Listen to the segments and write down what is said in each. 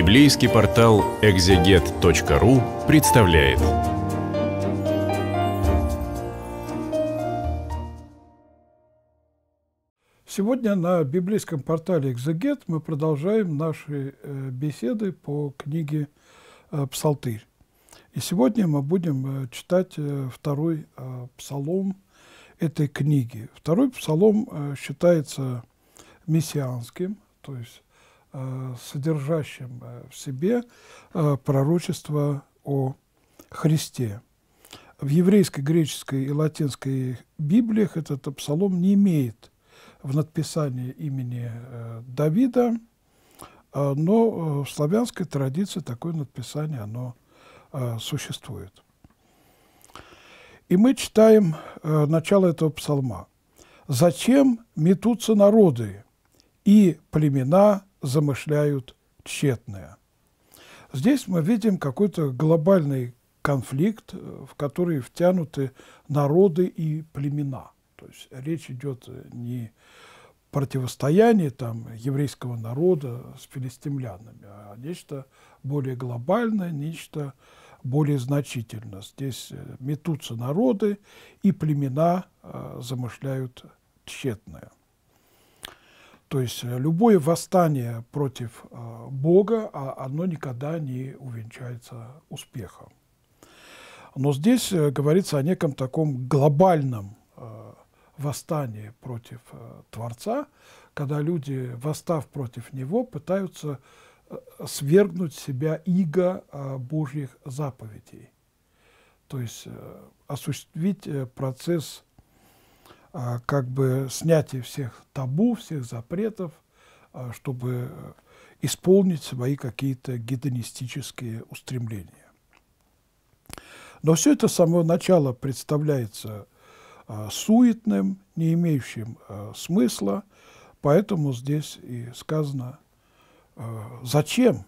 Библейский портал экзегет.ру представляет. Сегодня на библейском портале «Экзегет» мы продолжаем наши э, беседы по книге э, «Псалтырь». И сегодня мы будем э, читать второй псалом этой книги. Второй псалом считается мессианским, то есть Э, содержащим э, в себе э, пророчество о Христе. В еврейской, греческой и латинской Библиях этот псалом не имеет в надписании имени Давида, но в славянской традиции такое надписание оно существует. И мы читаем начало этого псалма. «Зачем метутся народы и племена замышляют тщетное. Здесь мы видим какой-то глобальный конфликт, э, в который втянуты народы и племена. То есть речь идет э, не противостояние там, еврейского народа с филистимлянами, а нечто более глобальное, нечто более значительное. Здесь э, метутся народы, и племена э, замышляют тщетное. То есть э, любое восстание против э, Бога, а оно никогда не увенчается успехом. Но здесь э, говорится о неком таком глобальном восстании против Творца, когда люди, восстав против Него, пытаются свергнуть себя иго Божьих заповедей. То есть осуществить процесс а, как бы снятие всех табу, всех запретов, а, чтобы э, исполнить свои какие-то гедонистические устремления. Но все это с самого начала представляется а, суетным, не имеющим смысла, поэтому здесь и сказано «зачем?»,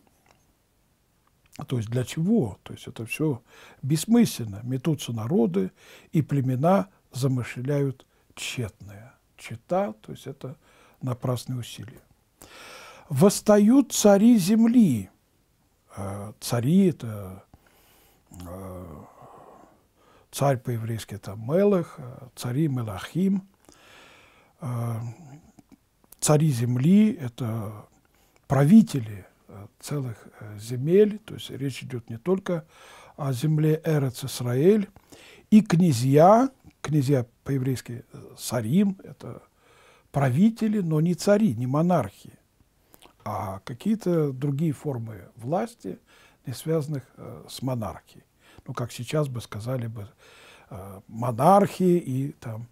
то есть для чего, то есть это все бессмысленно, метутся народы и племена замышляют тщетная чита, то есть это напрасные усилия. Восстают цари земли. Э, цари – это э, царь по-еврейски – это Мелах, э, цари Мелахим. Цари земли – это правители целых земель, то есть речь идет не только о земле Эрец Исраэль, и князья – князья по-еврейски сарим э, это правители, но не цари, не монархи, а какие-то другие формы власти, не связанных э, с монархией. Ну, как сейчас бы сказали бы, э, монархии и там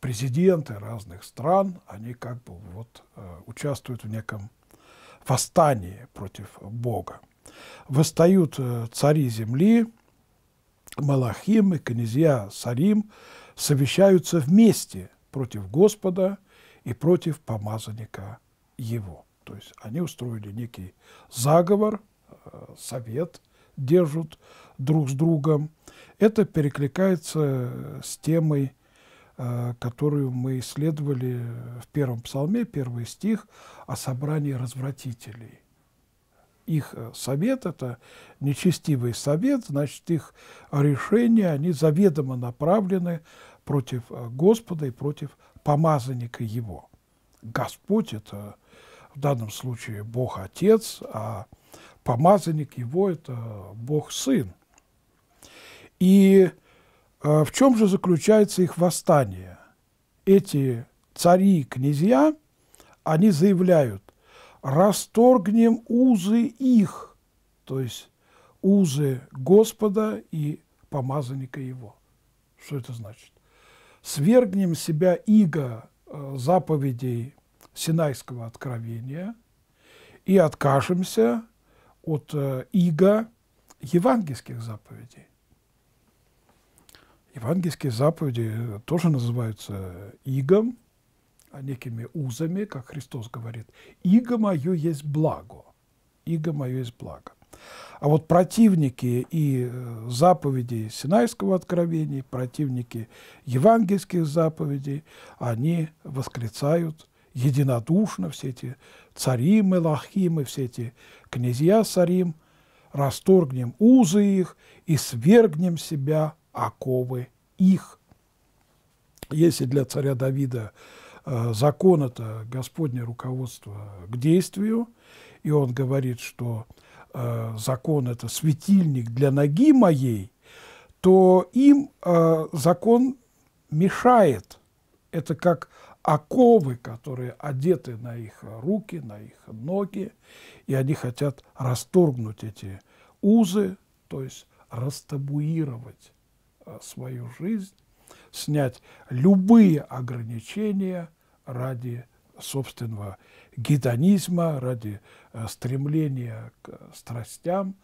президенты разных стран, они как бы вот участвуют в неком восстании против Бога. Восстают цари земли, Малахим и князья Сарим совещаются вместе против Господа и против помазанника его. То есть они устроили некий заговор, э, совет держат друг с другом. Это перекликается э, с темой, э, которую мы исследовали в первом псалме, первый стих о собрании развратителей – их э, совет, это нечестивый совет, значит, их решения, они заведомо направлены против э, Господа и против помазанника его. Господь – это в данном случае Бог Отец, а помазанник его – это Бог Сын. И э, в чем же заключается их восстание? Эти цари и князья, они заявляют, расторгнем узы их, то есть узы Господа и помазанника его. Что это значит? Свергнем себя иго э, заповедей Синайского откровения и откажемся от э, иго евангельских заповедей. Евангельские заповеди тоже называются игом – а, некими узами, как Христос говорит, «иго мое есть благо». «Иго мое есть благо». А вот противники и э, заповедей Синайского откровения, противники евангельских заповедей, они восклицают единодушно все эти царимы, лохимы, все эти князья царим, расторгнем узы их и свергнем себя оковы их. Если для царя Давида Э, закона-то Господне руководство к действию, и он говорит, что э, закон – это светильник для ноги моей, то им э, закон мешает. Это как оковы, которые одеты на их руки, на их ноги, и они хотят расторгнуть эти узы, то есть растабуировать свою жизнь, снять любые ограничения – ради собственного гедонизма, ради э, стремления к страстям,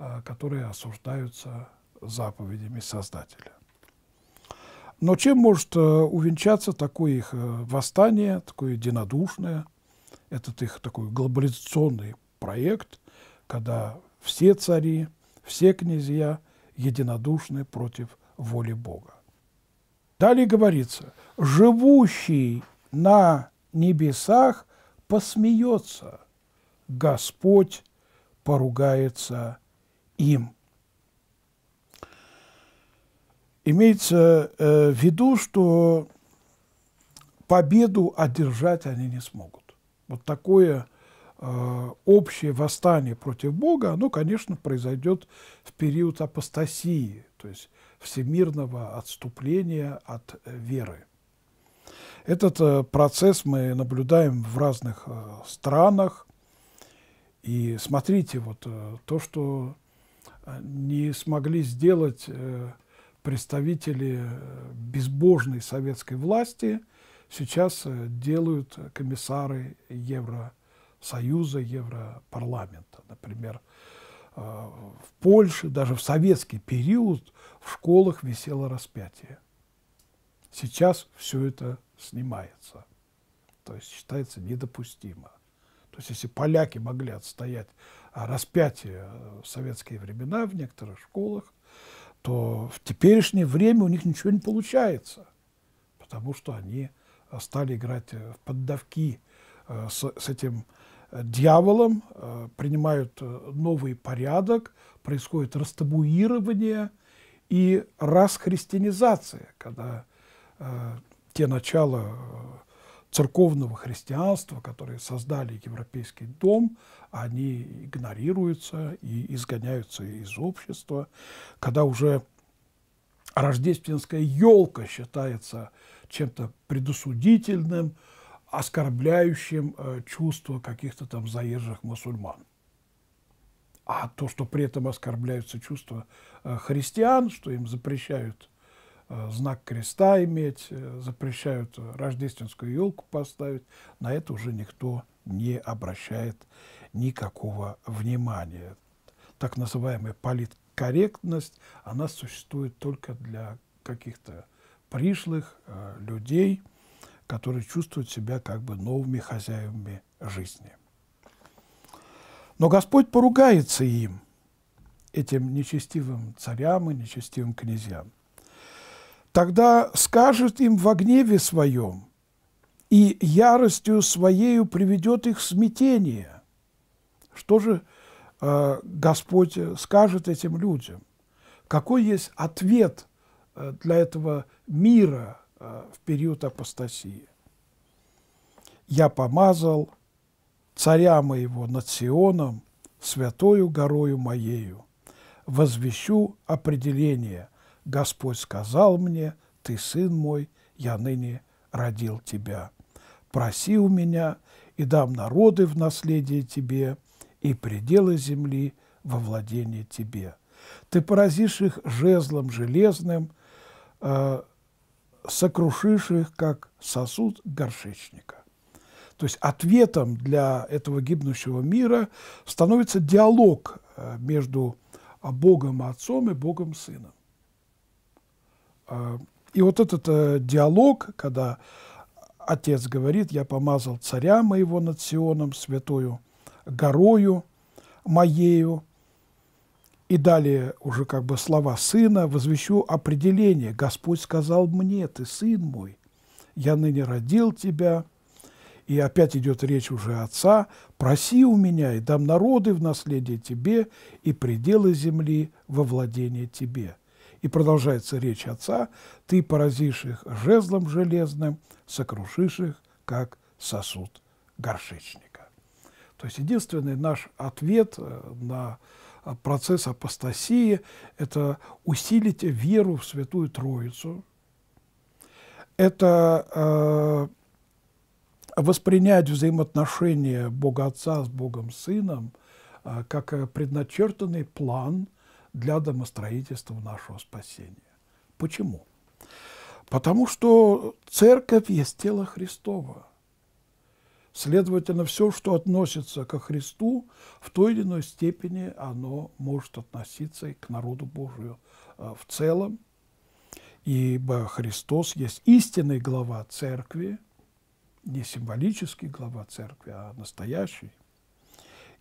э, которые осуждаются заповедями Создателя. Но чем может э, увенчаться такое их восстание, такое единодушное, этот их такой глобализационный проект, когда все цари, все князья единодушны против воли Бога. Далее говорится, живущий на небесах посмеется, Господь поругается им. Имеется э, в виду, что победу одержать они не смогут. Вот такое э, общее восстание против Бога, оно, конечно, произойдет в период апостасии, то есть всемирного отступления от веры. Этот э, процесс мы наблюдаем в разных э, странах. И смотрите, вот э, то, что не смогли сделать представители безбожной советской власти, сейчас делают комиссары Евросоюза, Европарламента. Например, в Польше даже в советский период в школах висело распятие. Сейчас все это снимается, то есть считается недопустимо. То есть если поляки могли отстоять а, распятие э, в советские времена в некоторых школах, то в теперешнее время у них ничего не получается, потому что они э, стали играть э, в поддавки с, с этим дьяволом, принимают новый порядок, происходит растабуирование и расхристианизация, когда Э, те начала э, церковного христианства, которые создали Европейский дом, они игнорируются и изгоняются из общества. Когда уже рождественская елка считается чем-то предусудительным, оскорбляющим э, чувства каких-то там заезжих мусульман. А то, что при этом оскорбляются чувства христиан, что им запрещают Э, знак креста иметь, э, запрещают рождественскую елку поставить. На это уже никто не обращает никакого внимания. Так называемая политкорректность, она существует только для каких-то пришлых э, людей, которые чувствуют себя как бы новыми хозяевами жизни. Но Господь поругается им, этим нечестивым царям и нечестивым князьям. Тогда скажет им во гневе своем, и яростью своею приведет их в смятение. Что же э, Господь скажет этим людям? Какой есть ответ э, для этого мира э, в период апостасии? «Я помазал царя моего над Сионом, святою горою моею, возвещу определение, Господь сказал мне, ты сын мой, я ныне родил тебя. Проси у меня, и дам народы в наследие тебе, и пределы земли во владение тебе. Ты поразишь их жезлом железным, э, сокрушишь их, как сосуд горшечника. То есть ответом для этого гибнущего мира становится диалог э, между Богом Отцом и Богом Сыном. А, и вот этот э, диалог, когда отец говорит, я помазал царя моего над Сионом, святую горою моею, и далее уже как бы слова сына, возвещу определение. Господь сказал мне, ты сын мой, я ныне родил тебя. И опять идет речь уже отца, проси у меня, и дам народы в наследие тебе, и пределы земли во владение тебе и продолжается речь отца, ты поразишь их жезлом железным, сокрушишь их, как сосуд горшечника. То есть единственный наш ответ э, на э, процесс апостасии – это усилить веру в Святую Троицу, это э, воспринять взаимоотношения Бога Отца с Богом Сыном э, как э, предначертанный план – для домостроительства нашего спасения. Почему? Потому что церковь есть тело Христова. Следовательно, все, что относится ко Христу, в той или иной степени оно может относиться и к народу Божию э, в целом, ибо Христос есть истинный глава церкви, не символический глава церкви, а настоящий.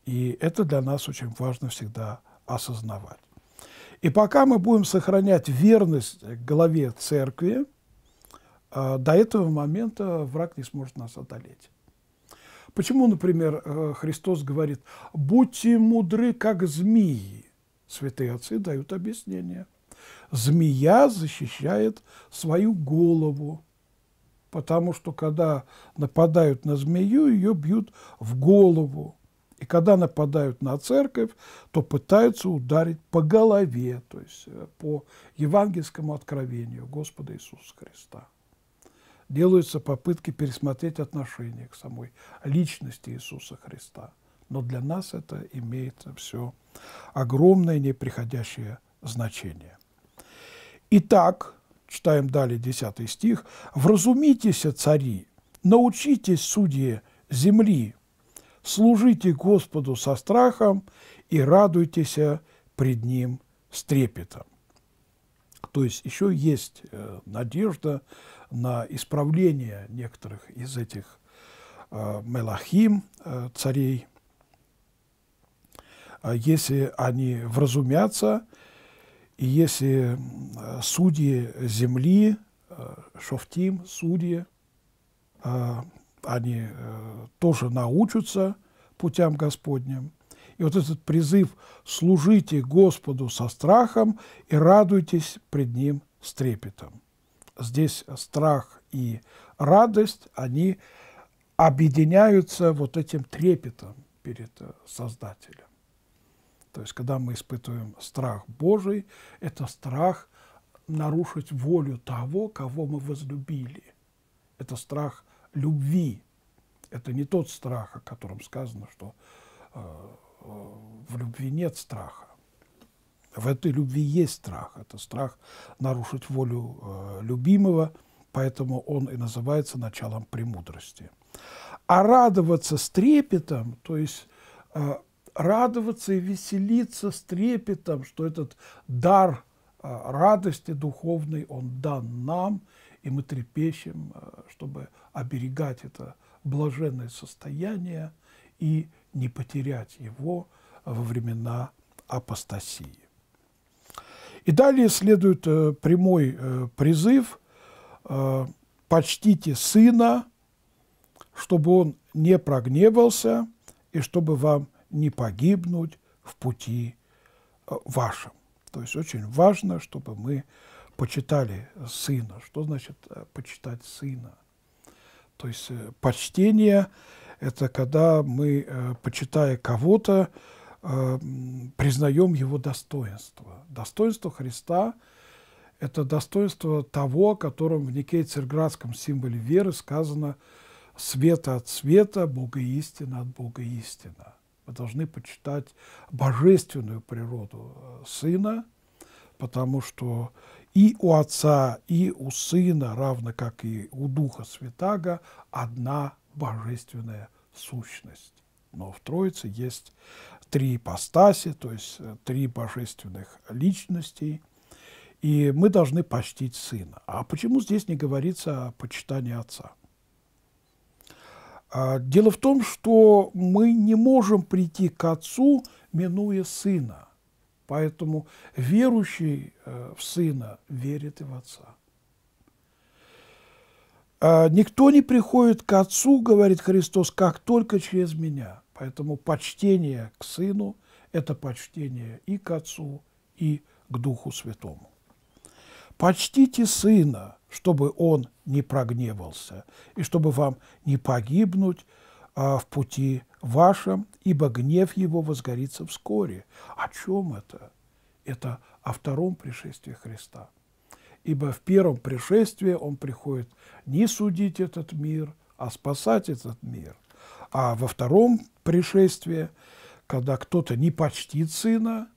И это для нас очень важно всегда осознавать. И пока мы будем сохранять верность главе церкви, э, до этого момента враг не сможет нас одолеть. Почему, например, э, Христос говорит «будьте мудры, как змеи»? Святые отцы дают объяснение. Змея защищает свою голову, потому что когда нападают на змею, ее бьют в голову. И когда нападают на церковь, то пытаются ударить по голове, то есть э, по евангельскому откровению Господа Иисуса Христа. Делаются попытки пересмотреть отношение к самой личности Иисуса Христа. Но для нас это имеет все огромное неприходящее значение. Итак, читаем далее 10 стих, «Вразумитесь, цари, научитесь, судьи земли, служите Господу со страхом и радуйтесь пред Ним с трепетом. То есть еще есть э, надежда на исправление некоторых из этих э, мелахим, э, царей, а если они вразумятся, и если судьи земли, шофтим, судьи, они э, тоже научатся путям Господним. И вот этот призыв «служите Господу со страхом и радуйтесь пред Ним с трепетом». Здесь страх и радость, они объединяются вот этим трепетом перед э, Создателем. То есть, когда мы испытываем страх Божий, это страх нарушить волю того, кого мы возлюбили. Это страх любви. Это не тот страх, о котором сказано, что э, в любви нет страха. В этой любви есть страх. Это страх нарушить волю э, любимого, поэтому он и называется началом премудрости. А радоваться с трепетом, то есть э, радоваться и веселиться с трепетом, что этот дар радости духовной, он дан нам – и мы трепещем, э, чтобы оберегать это блаженное состояние и не потерять его во времена апостасии. И далее следует э, прямой э, призыв «Почтите сына, чтобы он не прогневался и чтобы вам не погибнуть в пути вашем». То есть очень важно, чтобы мы почитали сына. Что значит э, почитать сына? То есть э, почтение – это когда мы, э, почитая кого-то, признаем его достоинство. Достоинство Христа – это достоинство того, о котором в Никей-Церградском символе веры сказано «света от света, Бога истина от Бога истина». Мы должны почитать божественную природу Сына, потому что и у Отца, и у Сына, равно как и у Духа Святаго, одна божественная сущность. Но в Троице есть три ипостаси, то есть э, три божественных личностей, и мы должны почтить Сына. А почему здесь не говорится о почитании Отца? А, дело в том, что мы не можем прийти к Отцу, минуя Сына – Поэтому верующий э, в Сына верит и в Отца. «А, «Никто не приходит к Отцу, — говорит Христос, — как только через Меня». Поэтому почтение к Сыну – это почтение и к Отцу, и к Духу Святому. «Почтите Сына, чтобы Он не прогневался, и чтобы вам не погибнуть а, в пути вашем, ибо гнев его возгорится вскоре». О чем это? Это о втором пришествии Христа. Ибо в первом пришествии он приходит не судить этот мир, а спасать этот мир. А во втором пришествии, когда кто-то не почтит сына,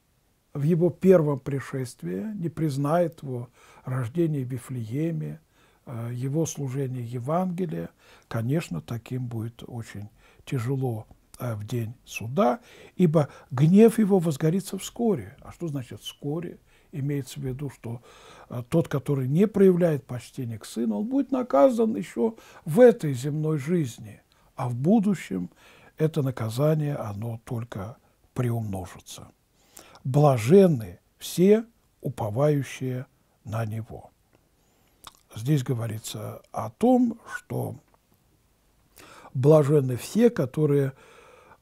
в его первом пришествии, не признает его рождение в Бифлееме, э, его служение Евангелия, конечно, таким будет очень тяжело э, в день суда, ибо гнев его возгорится вскоре. А что значит вскоре? Имеется в виду, что э, тот, который не проявляет почтения к сыну, он будет наказан еще в этой земной жизни, а в будущем это наказание, оно только приумножится. Блаженны все, уповающие на него. Здесь говорится о том, что блаженны все, которые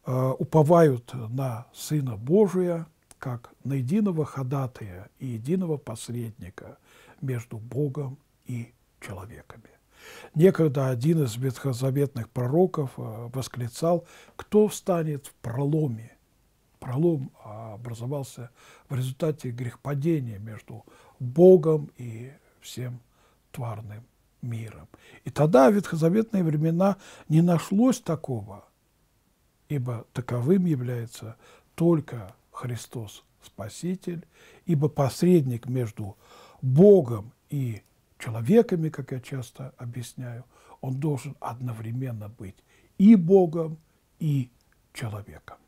э, уповают на Сына Божия, как на единого ходатая и единого посредника между Богом и человеками. Некогда один из ветхозаветных пророков а, восклицал, кто встанет в проломе. Пролом а, образовался в результате грехопадения между Богом и всем тварным миром. И тогда в ветхозаветные времена не нашлось такого, ибо таковым является только Христос Спаситель, ибо посредник между Богом и человеками, как я часто объясняю, он должен одновременно быть и Богом, и человеком.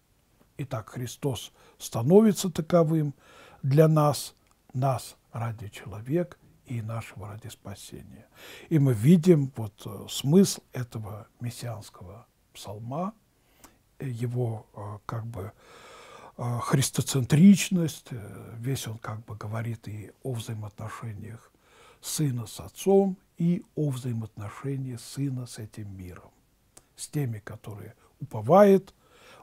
Итак, Христос становится таковым для нас, нас ради человека, и нашего ради спасения. И мы видим вот э, смысл этого мессианского псалма, э, его э, как бы христоцентричность, весь он как бы говорит и о взаимоотношениях сына с отцом, и о взаимоотношении сына с этим миром, с теми, которые уповают,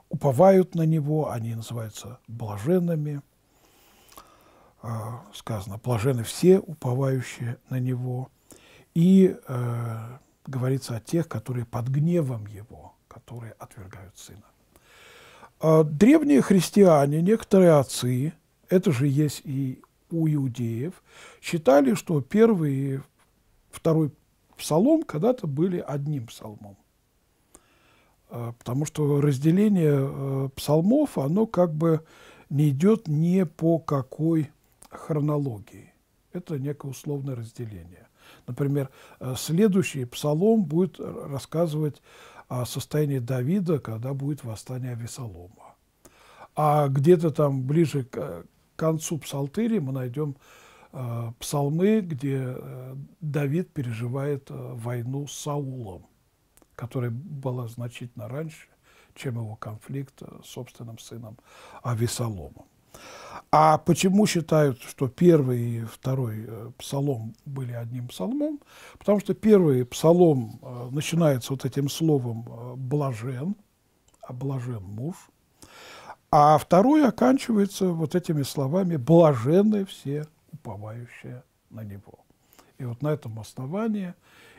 уповают на него, они называются блаженными – Э, сказано, блажены все, уповающие на Него. И э, говорится о тех, которые под гневом Его, которые отвергают Сына. А древние христиане, некоторые отцы, это же есть и у иудеев, считали, что первый и второй псалом когда-то были одним псалмом. Э, потому что разделение э, псалмов, оно как бы не идет ни по какой хронологии. Это некое условное разделение. Например, э, следующий псалом будет рассказывать о состоянии Давида, когда будет восстание Авесолома. А где-то там ближе к э, концу псалтыри мы найдем э, псалмы, где Давид переживает войну с Саулом, которая была значительно раньше, чем его конфликт с собственным сыном Авесоломом. А почему считают, что первый и второй э, псалом были одним псалмом? Потому что первый псалом э, начинается вот этим словом э, «блажен», а «блажен муж», а второй оканчивается вот этими словами «блажены все уповающие на него». И вот на этом основании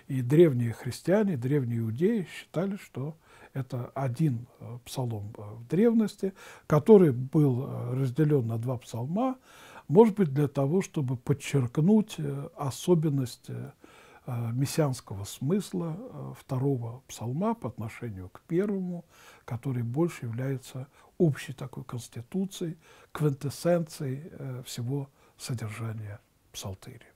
и древние христиане, древние иудеи считали, что это один э, псалом э, в древности, который был э, разделен на два псалма, может быть, для того, чтобы подчеркнуть особенность мессианского смысла второго псалма по отношению к первому, который больше является общей такой конституцией, квинтэссенцией всего содержания псалтыри.